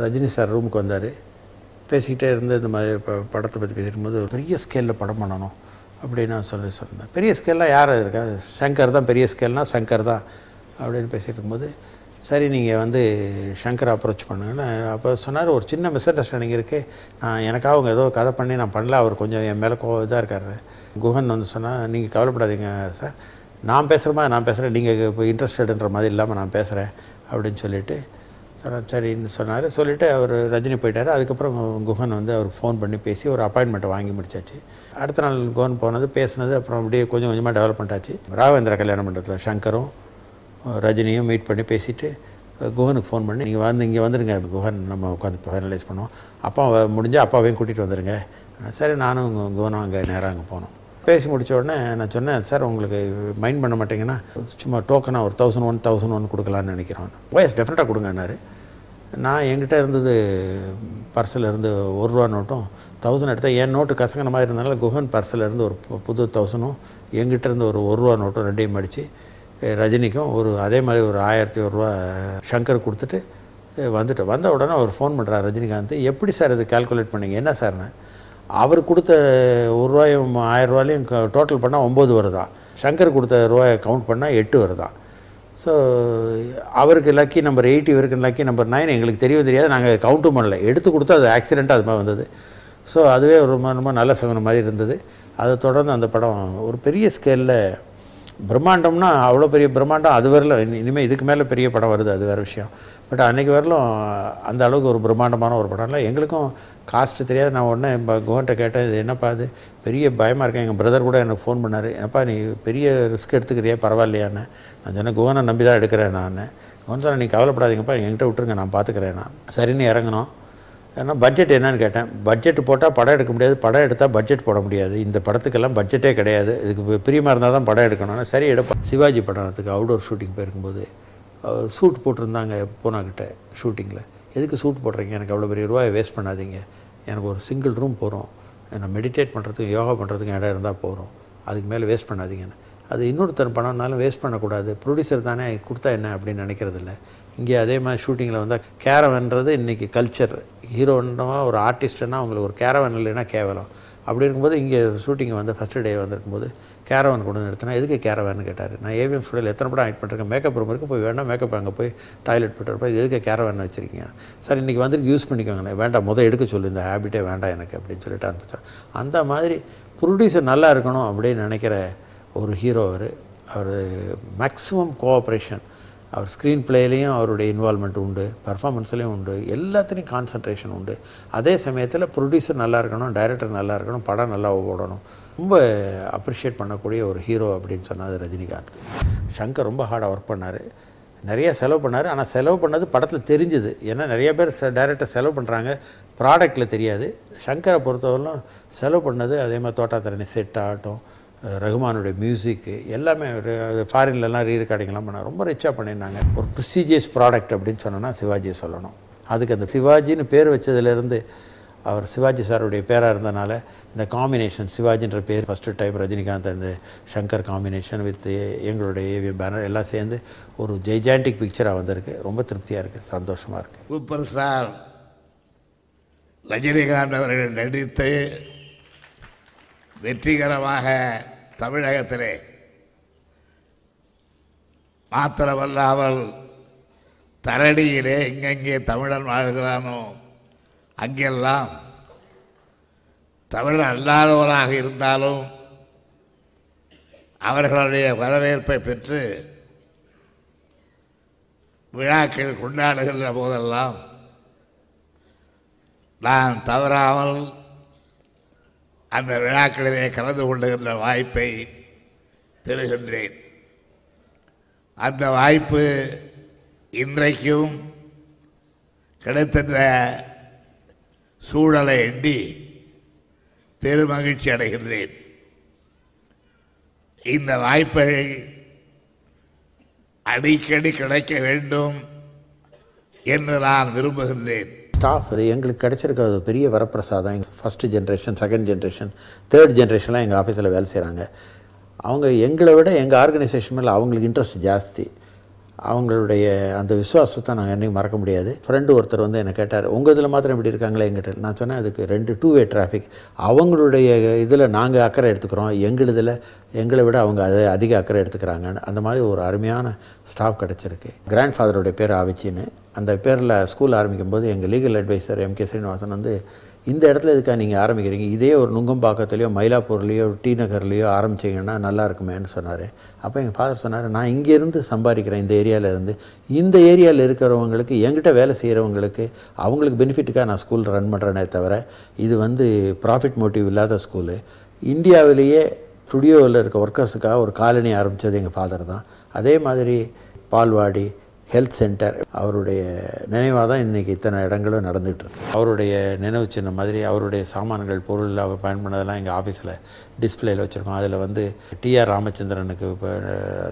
Rajini sir ரூமுக்கு வந்தார் பேசிக்கிட்டே இருந்து இந்த மாதிரி இப்போ படத்தை பற்றி ஒரு பெரிய ஸ்கேலில் படம் பண்ணணும் அப்படின்னு நான் சொல்லி சொன்னேன் பெரிய ஸ்கேல்லாம் யார் இருக்கா சங்கர் தான் பெரிய ஸ்கேல்னால் சங்கர் தான் அப்படின்னு பேசிகிட்டு இருக்கும்போது சரி நீங்கள் வந்து ஷங்கர் அப்ரோச் பண்ணுங்கன்னு அப்போ சொன்னார் ஒரு சின்ன மிஸ் அண்டர்ஸ்டாண்டிங் இருக்குது நான் எனக்காக அவங்க ஏதோ கதை பண்ணி நான் பண்ணல அவர் கொஞ்சம் என் மேலே கோ இதாக இருக்கார் குஹன் வந்து சொன்னால் நீங்கள் கவலைப்படாதீங்க சார் நான் பேசுகிற மாதிரி நான் பேசுகிறேன் நீங்கள் இப்போ இன்ட்ரெஸ்டடுன்ற மாதிரி இல்லாமல் நான் பேசுகிறேன் அப்படின்னு சொல்லிவிட்டு சொன்னார் சரின்னு சொன்னார் சொல்லிவிட்டு அவர் ரஜினி போயிட்டார் அதுக்கப்புறம் குஹன் வந்து அவருக்கு ஃபோன் பண்ணி பேசி ஒரு அப்பாயின்மெண்ட் வாங்கி முடிச்சாச்சு அடுத்த நாள் குஹன் போனது பேசினது அப்புறம் அப்படியே கொஞ்சம் கொஞ்சமாக டெவலப்மெண்ட் ஆச்சு ராகவேந்திர கல்யாண மண்டலத்தில் ஷங்கரும் ரஜினியும் மீட் பண்ணி பேசிவிட்டு குஹனுக்கு ஃபோன் பண்ணி நீங்கள் வந்து இங்கே வந்துடுங்க குஹன் நம்ம உட்காந்து ஃபைனலைஸ் பண்ணுவோம் அப்பா முடிஞ்சால் அப்பாவையும் கூட்டிகிட்டு வந்துடுங்க சரி நானும் குஹனும் அங்கே நேராக அங்கே போனோம் பேசி முடித்த உடனே நான் சொன்னேன் சார் உங்களுக்கு மைண்ட் பண்ண மாட்டிங்கன்னா சும்மா டோக்கனாக ஒரு தௌசண்ட் ஒன் தௌசண்ட் ஒன் கொடுக்கலான்னு நினைக்கிறோம் வயஸ் டெஃபினட்டாக கொடுங்கன்னாரு நான் என்கிட்ட இருந்தது பர்சில் இருந்து ஒரு ரூபா நோட்டும் தௌசண்ட் எடுத்தால் என் நோட்டு கசங்கின மாதிரி இருந்தனால குஹன் பர்சில் இருந்து ஒரு புது தௌசண்டும் எங்கிட்ட இருந்து ஒரு ஒரு ரூபா நோட்டும் ரெண்டையும் மடித்து ரஜினிக்கும் ஒரு அதே மாதிரி ஒரு ஆயிரத்தி ஒருரூவா ஷங்கர் கொடுத்துட்டு வந்துட்டு வந்த உடனே அவர் ஃபோன் பண்ணுறார் ரஜினிகாந்த் எப்படி சார் இது கால்குலேட் பண்ணிங்க என்ன சார்னு அவர் கொடுத்த ஒரு ரூபாயும் ஆயிரம் ரூபாயிலையும் டோட்டல் பண்ணால் ஒம்பது வருதான் ஷங்கர் கொடுத்த ரூபாயை கவுண்ட் பண்ணால் எட்டு வருதான் ஸோ அவருக்கு லக்கி நம்பர் எயிட் இவருக்கு லக்கி நம்பர் நைன் எங்களுக்கு தெரியவும் தெரியாது நாங்கள் கவுண்ட்டும் பண்ணல எடுத்து கொடுத்தா அது ஆக்சிடெண்ட்டாக அது மாதிரி வந்தது ஸோ அதுவே ஒரு ரொம்ப நல்ல சகனம் மாதிரி இருந்தது அதை தொடர்ந்து அந்த படம் ஒரு பெரிய ஸ்கேலில் பிரம்மாண்டம்னா அவ்வளோ பெரிய பிரம்மாண்டம் அது வரல இனிமேல் இதுக்கு மேலே பெரிய படம் வருது அது வேறு விஷயம் பட் அன்றைக்கி வரலும் அந்த அளவுக்கு ஒரு பிரம்மாண்டமான ஒரு படம் இல்லை எங்களுக்கும் காஸ்ட்டு தெரியாது நான் உடனே இப்போ கோவன்ட்டை கேட்டேன் இது என்னப்பா அது பெரிய பயமாக இருக்கேன் எங்கள் பிரதர் கூட எனக்கு ஃபோன் பண்ணார் என்னப்பா நீ பெரிய ரிஸ்க் எடுத்துக்கிறியா பரவாயில்லையான்னு நான் சொன்னேன் கோவனை நம்பி தான் எடுக்கிறேன் நான் கோவன் சொன்னேன் நீ கவலைப்படாதீங்கப்பா என்கிட்ட விட்டுருங்க நான் பார்த்துக்கிறேன் நான் சரின்னு இறங்கினோம் ஏன்னா பட்ஜெட் என்னன்னு கேட்டேன் பட்ஜெட் போட்டால் படம் எடுக்க முடியாது படம் எடுத்தால் பட்ஜெட் போட முடியாது இந்த படத்துக்கெல்லாம் பட்ஜெட்டே கிடையாது இதுக்கு பிரியமாக இருந்தால் தான் படம் எடுக்கணும்னா சரி எடுப்பேன் சிவாஜி படத்துக்கு அவுடோர் ஷூட்டிங் போயிருக்கும்போது அவர் சூட் போட்டிருந்தாங்க போனாக்கிட்ட ஷூட்டிங்கில் எதுக்கு சூட் போடுறீங்க எனக்கு அவ்வளோ பெரிய ரூபாயை வேஸ்ட் பண்ணாதீங்க எனக்கு ஒரு சிங்கிள் ரூம் போகிறோம் நான் மெடிடேட் பண்ணுறதுக்கு யோகா பண்ணுறதுக்கு இடம் இருந்தால் போகிறோம் அதுக்கு மேலே வேஸ்ட் பண்ணாதீங்கன்னு அது இன்னொருத்தர் பணம்னாலும் வேஸ்ட் பண்ணக்கூடாது ப்ரொடியூசர் தானே கொடுத்தா என்ன அப்படின்னு நினைக்கிறதில்ல இங்கே அதே மாதிரி ஷூட்டிங்கில் வந்தால் கேரவன்றது இன்றைக்கி கல்ச்சர் ஹீரோன்னா ஒரு ஆர்டிஸ்ட்னா அவங்களுக்கு ஒரு கேரவன் இல்லைன்னா கேவலம் அப்படி இருக்கும்போது இங்கே ஷூட்டிங் வந்து ஃபஸ்ட்டு டே வந்திருக்கும்போது கேரவன் கொண்டு நிறுத்தினா எதுக்கு கேரவன் கேட்டார் நான் ஏவிஎம் ஸ்டுடியோவில் எத்தனை படம் ஆக்ட் பண்ணுறேன் மேக்கப் ரூம் இருக்குது போய் வேண்டாம் மேக்கப் அங்கே போய் டாய்லெட் போட்டுருப்போம் இது எதுக்கு கேரவன் வச்சுருக்கீங்க சார் இன்றைக்கி வந்துட்டு யூஸ் பண்ணிக்கோங்க வேண்டாம் முதல் எடுக்க சொல்லி இந்த ஹேபிட்டே வேண்டாம் எனக்கு அப்படின்னு சொல்லிட்டு அனுப்பிச்சேன் அந்த மாதிரி ப்ரொடியூசர் நல்லா இருக்கணும் அப்படின்னு நினைக்கிற ஒரு ஹீரோ அவர் அவர் மேக்ஸிமம் கோஆப்ரேஷன் அவர் ஸ்க்ரீன் பிளேலேயும் அவருடைய இன்வால்மெண்ட் உண்டு பர்ஃபாமன்ஸ்லேயும் உண்டு எல்லாத்துலேயும் கான்சன்ட்ரேஷன் உண்டு அதே சமயத்தில் ப்ரொடியூசர் நல்லா இருக்கணும் டைரக்டர் நல்லா இருக்கணும் படம் நல்லா ஓடணும் ரொம்ப அப்ரிஷியேட் பண்ணக்கூடிய ஒரு ஹீரோ அப்படின்னு சொன்னது ரஜினிகாந்த் ஷங்கர் ரொம்ப ஹார்டாக ஒர்க் பண்ணார் நிறைய செலவு பண்ணார் ஆனால் செலவு பண்ணது படத்தில் தெரிஞ்சுது ஏன்னா நிறைய பேர் டைரக்டர் செலவு பண்ணுறாங்க ப்ராடக்டில் தெரியாது ஷங்கரை பொறுத்தவரைலும் செலவு பண்ணது அதே மாதிரி தோட்டாத்தரணி செட் ஆகட்டும் ரகுமானுடைய மியூசிக்கு எல்லாமே ஒரு ஃபாரின்லலாம் ரீ ரெக்கார்டிங்லாம் பண்ண ரொம்ப ரிச்சாக பண்ணியிருந்தாங்க ஒரு ப்ரிஸ்டீஜியஸ் ப்ராடக்ட் அப்படின்னு சொன்னோன்னா சிவாஜியை சொல்லணும் அதுக்கு அந்த சிவாஜின்னு பேர் வச்சதுலேருந்து அவர் சிவாஜி சாருடைய பேராக இருந்தனால இந்த காம்பினேஷன் சிவாஜின்ற பேர் first time Rajinikanth and Shankar combination with எங்களுடைய ஏவி பேனர் எல்லாம் சேர்ந்து ஒரு ஜெய்ஜாண்டிக் பிக்சராக வந்திருக்கு ரொம்ப திருப்தியாக இருக்குது சந்தோஷமாக இருக்குது சூப்பர் ஸ்டார் ரஜினிகாந்த் அவர்கள் நடித்து வெற்றிகரமாக தமிழகத்திலே மாத்திரமல்லாமல் தரடியிலே எங்கெங்கே தமிழன் வாழ்கிறானோ அங்கெல்லாம் தமிழ் அல்லாதவராக இருந்தாலும் அவர்களுடைய வரவேற்பை பெற்று விழாக்கள் கொண்டாடுகின்ற போதெல்லாம் நான் தவறாமல் அந்த விழாக்களிலே கலந்து கொள்ளுகின்ற வாய்ப்பை பெறுகின்றேன் அந்த வாய்ப்பு இன்றைக்கும் கிடைத்த சூழலை எண்ணி பெருமகிழ்ச்சி அடைகின்றேன் இந்த வாய்ப்பை அடிக்கடி கிடைக்க வேண்டும் என்று நான் விரும்புகின்றேன் ஸ்டாஃப் இது எங்களுக்கு கிடச்சிருக்க அது பெரிய வரப்பிரசாதம் எங்கள் first generation second generation third ஜென்ரேஷன்லாம் எங்கள் ஆஃபீஸில் வேலை செய்கிறாங்க அவங்க எங்களை விட எங்கள் ஆர்கனைசேஷன் மேலே அவங்களுக்கு இன்ட்ரெஸ்ட் ஜாஸ்தி அவங்களுடைய அந்த விசுவாசத்தை நாங்கள் என்றைக்கும் மறக்க முடியாது ஃப்ரெண்டு ஒருத்தர் வந்து என்னை கேட்டார் உங்கள் இதில் மாத்திரம் இப்படி இருக்காங்களே எங்கிட்ட நான் சொன்னேன் அதுக்கு ரெண்டு டூ வே டிராஃபிக் அவங்களுடைய இதில் நாங்கள் அக்கறை எடுத்துக்கிறோம் எங்கள் இதில் எங்களை விட அவங்க அதை அதிக அக்கறை எடுத்துக்கிறாங்கன்னு அந்த மாதிரி ஒரு அருமையான ஸ்டாஃப் கிடச்சிருக்கு கிராண்ட் ஃபாதருடைய பேர் ஆவிச்சின்னு அந்த பேரில் ஸ்கூல் ஆரம்பிக்கும் போது எங்கள் legal advisor M K Srinivasan வந்து இந்த இடத்துல இதுக்காக நீங்கள் ஆரம்பிக்கிறீங்க இதே ஒரு நுங்கம்பாக்கத்துலேயோ மயிலாப்பூர்லேயோ டி நகர்லேயோ ஆரம்பிச்சிங்கன்னா நல்லா இருக்குமேன்னு சொன்னார் அப்போ எங்கள் ஃபாதர் சொன்னார் நான் இங்கேருந்து சம்பாதிக்கிறேன் இந்த ஏரியாவிலேருந்து இந்த ஏரியாவில் இருக்கிறவங்களுக்கு எங்கிட்ட வேலை செய்கிறவங்களுக்கு அவங்களுக்கு பெனிஃபிட்டுக்காக நான் ஸ்கூல் ரன் பண்ணுறேனே தவிர இது வந்து ப்ராஃபிட் மோட்டிவ் இல்லாத ஸ்கூலு இந்தியாவிலேயே ஸ்டுடியோவில் இருக்க ஒர்க்கர்ஸுக்காக ஒரு காலனி ஆரம்பித்தது எங்கள் ஃபாதர் தான் அதே மாதிரி பால்வாடி ஹெல்த் சென்டர் அவருடைய நினைவாக தான் இன்றைக்கி இத்தனை இடங்களும் நடந்துகிட்ருக்கு அவருடைய நினைவு சின்ன மாதிரி அவருடைய சாமான்கள் பொருள் அவர் பயன்படுறதெல்லாம் எங்கள் ஆஃபீஸில் டிஸ்பிளேயில் வச்சுருக்கோம் அதில் வந்து டிஆர் ராமச்சந்திரனுக்கு இப்போ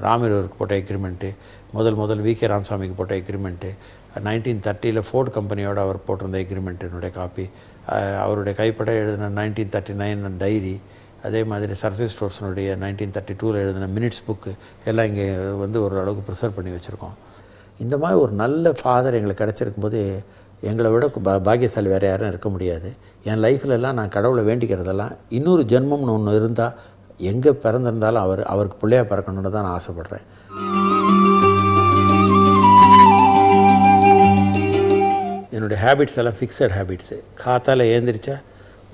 ராமிரூருக்கு போட்ட எக்ரிமெண்ட்டு முதல் முதல் வி கே ராமசாமிக்கு போட்ட எக்ரிமெண்ட்டு நைன்டீன் தேர்ட்டியில் ஃபோர்ட் கம்பெனியோடு அவர் போட்டிருந்த எக்ரிமெண்ட்டினுடைய காப்பி அவருடைய கைப்பட எழுதின நைன்டீன் தேர்ட்டி நைன் டைரி அதே மாதிரி சரஸ்வதி ஸ்டோர்ஸினுடைய நைன்டீன் தேர்ட்டி டூவில் எழுதின மினிட்ஸ் புக்கு எல்லாம் இங்கே வந்து ஓரளவுக்கு ப்ரிசர்வ் பண்ணி வச்சுருக்கோம் இந்த மாதிரி ஒரு நல்ல ஃபாதர் எங்களுக்கு கிடச்சிருக்கும் போது எங்களை விட பா பாக்கியசாலி வேறு யாரும் இருக்க முடியாது என் லைஃப்லலாம் நான் கடவுளை வேண்டிக்கிறதெல்லாம் இன்னொரு ஜென்மம்னு ஒன்று இருந்தால் எங்கே பிறந்திருந்தாலும் அவர் அவருக்கு பிள்ளையாக பிறக்கணுன்னு தான் நான் ஆசைப்பட்றேன் என்னுடைய ஹேபிட்ஸ் எல்லாம் ஃபிக்ஸட் ஹேபிட்ஸு காத்தால் ஏந்திரிச்சா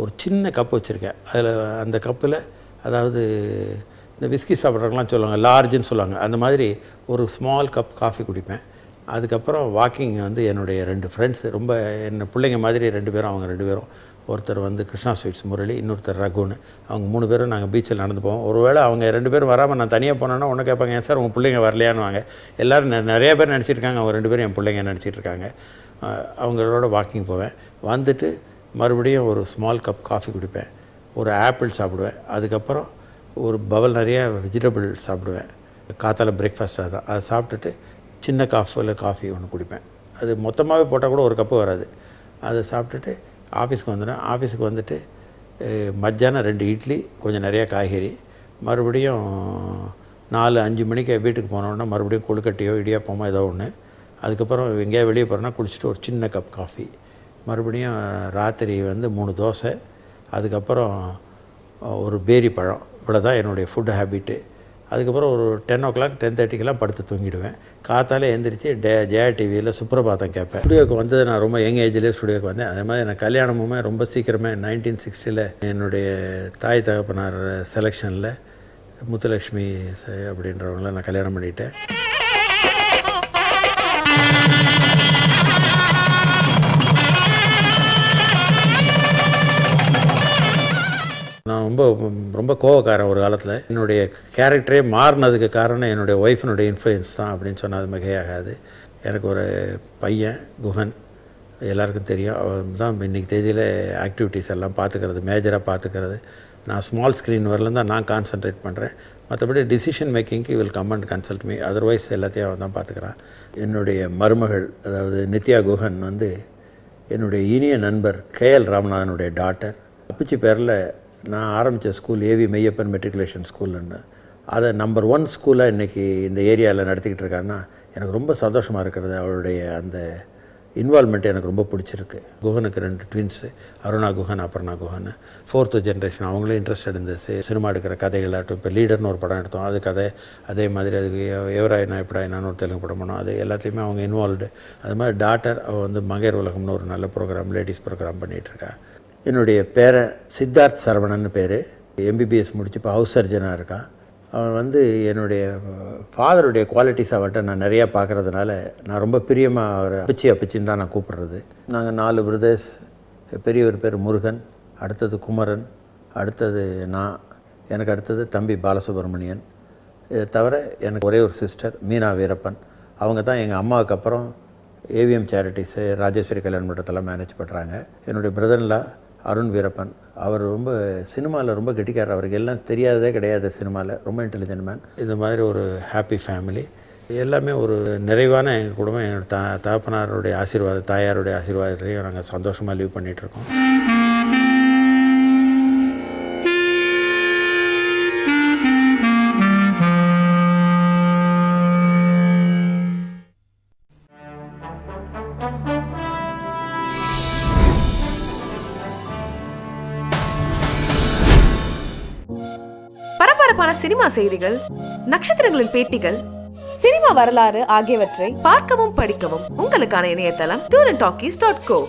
ஒரு சின்ன கப் வச்சுருக்கேன் அதில் அந்த கப்பில் அதாவது இந்த விஸ்கி சாப்பிட்றவங்களாம் சொல்லுவாங்க லார்ஜுன்னு சொல்லுவாங்க அந்த மாதிரி ஒரு ஸ்மால் கப் காஃபி குடிப்பேன் அதுக்கப்புறம் வாக்கிங் வந்து என்னுடைய ரெண்டு ஃப்ரெண்ட்ஸ் ரொம்ப என்ன பிள்ளைங்க மாதிரி ரெண்டு பேரும் அவங்க ரெண்டு பேரும் ஒருத்தர் வந்து கிருஷ்ணா ஸ்வீட்ஸ் முரளி இன்னொருத்தர் ரகுன்னு அவங்க மூணு பேரும் நாங்கள் பீச்சில் நடந்து போவோம் ஒருவேளை அவங்க ரெண்டு பேரும் வராமல் நான் தனியாக போனேன்னா ஒன்று கேட்பாங்க ஏன் சார் உங்கள் பிள்ளைங்க வரலையான்னுவாங்க எல்லோரும் நிறைய பேர் நினச்சிட்ருக்காங்க அவங்க ரெண்டு பேரும் என் பிள்ளைங்க நினச்சிட்டு இருக்காங்க அவங்களோட வாக்கிங் போவேன் வந்துட்டு மறுபடியும் ஒரு ஸ்மால் கப் காஃபி குடிப்பேன் ஒரு ஆப்பிள் சாப்பிடுவேன் அதுக்கப்புறம் ஒரு பவல் நிறையா வெஜிடபிள் சாப்பிடுவேன் காத்தால் பிரேக்ஃபாஸ்ட்டாக தான் அதை சாப்பிட்டுட்டு சின்ன காஃபில் காஃபி ஒன்று குடிப்பேன் அது மொத்தமாகவே போட்டால் கூட ஒரு கப்பு வராது அதை சாப்பிட்டுட்டு ஆஃபீஸ்க்கு வந்துடுவேன் ஆஃபீஸுக்கு வந்துட்டு மத்தியானம் ரெண்டு இட்லி கொஞ்சம் நிறையா காய்கறி மறுபடியும் நாலு அஞ்சு மணிக்கு வீட்டுக்கு போனோன்னா மறுபடியும் கொழுக்கட்டையோ இடியாப்பமோ ஏதோ ஒன்று அதுக்கப்புறம் எங்கேயா வெளியே போகிறோன்னா குளிச்சுட்டு ஒரு சின்ன கப் காஃபி மறுபடியும் ராத்திரி வந்து மூணு தோசை அதுக்கப்புறம் ஒரு பேரி பழம் இவ்வளோ தான் என்னுடைய ஃபுட் ஹேபிட்டு அதுக்கப்புறம் ஒரு டென் ஓ கிளாக் டென் தேர்ட்டிக்கெலாம் படுத்து தூங்கிடுவேன் காத்தாலே எழுந்திரிச்சு டே ஜெயா டிவியில் சுப்ரபாதம் கேட்பேன் ஸ்டுடியோவுக்கு வந்து நான் ரொம்ப யங் ஏஜ்லேயே ஸ்டுடியோக்கு வந்தேன் அதே மாதிரி எனக்கு கல்யாணமுமே ரொம்ப சீக்கிரமே நைன்டீன் சிக்ஸ்டியில் என்னுடைய தாய் தகப்பனார் செலெக்ஷனில் முத்துலக்ஷ்மி அப்படின்றவங்கள நான் கல்யாணம் பண்ணிட்டேன் ரொம்ப ரொம்ப கோவக்காரன் ஒரு காலத்தில் என்னுடைய கேரக்டரே மாறினதுக்கு காரணம் என்னுடைய ஒய்ஃபினுடைய இன்ஃப்ளூயன்ஸ் தான் அப்படின்னு சொன்னால் அது மிகையாகாது எனக்கு ஒரு பையன் குஹன் எல்லாருக்கும் தெரியும் அவன் தான் இன்றைக்கி தேதியில் ஆக்டிவிட்டீஸ் எல்லாம் பார்த்துக்கிறது மேஜராக பார்த்துக்கிறது நான் ஸ்மால் ஸ்க்ரீன் வரலாம் தான் நான் கான்சன்ட்ரேட் பண்ணுறேன் மற்றபடி டிசிஷன் மேக்கிங்க்கு will come and consult me otherwise எல்லாத்தையும் அவன் தான் பார்த்துக்கிறான் என்னுடைய மருமகள் அதாவது நித்யா குஹன் வந்து என்னுடைய இனிய நண்பர் கே எல் ராமநாதனுடைய டாட்டர் அப்பிச்சி பேரில் நான் ஆரம்பித்த ஸ்கூல் ஏவி மெய்யப்பன் மெட்ரிகுலேஷன் ஸ்கூல்னு அதை நம்பர் ஒன் ஸ்கூலாக இன்றைக்கி இந்த ஏரியாவில் நடத்திக்கிட்டு இருக்காங்கன்னா எனக்கு ரொம்ப சந்தோஷமாக இருக்கிறது அவளுடைய அந்த இன்வால்மெண்ட் எனக்கு ரொம்ப பிடிச்சிருக்கு குஹனுக்கு ரெண்டு twins Aruna Guhan Aparna Guhan fourth generation அவங்களே இன்ட்ரெஸ்ட் இந்த சினிமா எடுக்கிற கதைகளாகட்டும் இப்போ லீடர்னு ஒரு படம் எடுத்தோம் அது கதை அதே மாதிரி அதுக்கு எவராயினா இப்படாயினான்னு ஒரு தெலுங்கு படம் பண்ணோம் அது எல்லாத்தையுமே அவங்க இன்வால்வ்டு அது மாதிரி டாட்டர் அவள் வந்து மகேர் உலகம்னு ஒரு நல்ல ப்ரோக்ராம் லேடிஸ் ப்ரோக்ராம் பண்ணிகிட்ருக்கா என்னுடைய பேரை சித்தார்த் சரவணன் பேர் எம்பிபிஎஸ் முடிச்சு இப்போ ஹவுஸ் சர்ஜனாக இருக்கான் அவன் வந்து என்னுடைய ஃபாதருடைய குவாலிட்டிஸ் அவன்கிட்ட நான் நிறையா பார்க்குறதுனால நான் ரொம்ப பிரியமாக அவர் அப்பிச்சி அப்பிச்சின்னு தான் நான் கூப்பிட்றது நாங்கள் நாலு பிரதர்ஸ் பெரியவர் பேர் முருகன் அடுத்தது குமரன் அடுத்தது நான் எனக்கு அடுத்தது தம்பி பாலசுப்ரமணியன் இதை தவிர எனக்கு ஒரே ஒரு சிஸ்டர் மீனா வீரப்பன் அவங்க தான் எங்கள் அம்மாவுக்கு அப்புறம் ஏவிஎம் சேரிட்டிஸு ராஜேஸ்வரி கல்யாண மன்றத்தெல்லாம் மேனேஜ் பண்ணுறாங்க என்னுடைய பிரதர்லாம் அருண் வீரப்பன் அவர் ரொம்ப சினிமாவில் ரொம்ப கெட்டிக்காரர் அவருக்கு எல்லாம் தெரியாததே கிடையாது சினிமாவில் ரொம்ப இன்டெலிஜென்ட் மேன் இந்த மாதிரி ஒரு ஹாப்பி ஃபேமிலி எல்லாமே ஒரு நிறைவான எங்கள் குடும்பம் என்னோடய தா தாப்பனாருடைய ஆசீர்வாதம் தாயாருடைய ஆசீர்வாதத்துலேயும் நாங்கள் சந்தோஷமாக லீவ் பண்ணிகிட்ருக்கோம் விறுவிறுப்பான சினிமா செய்திகள் நட்சத்திரங்களின் பேட்டிகள் சினிமா வரலாறு ஆகியவற்றை பார்க்கவும் படிக்கவும் உங்களுக்கான இணையதளம் tour and talkies dot go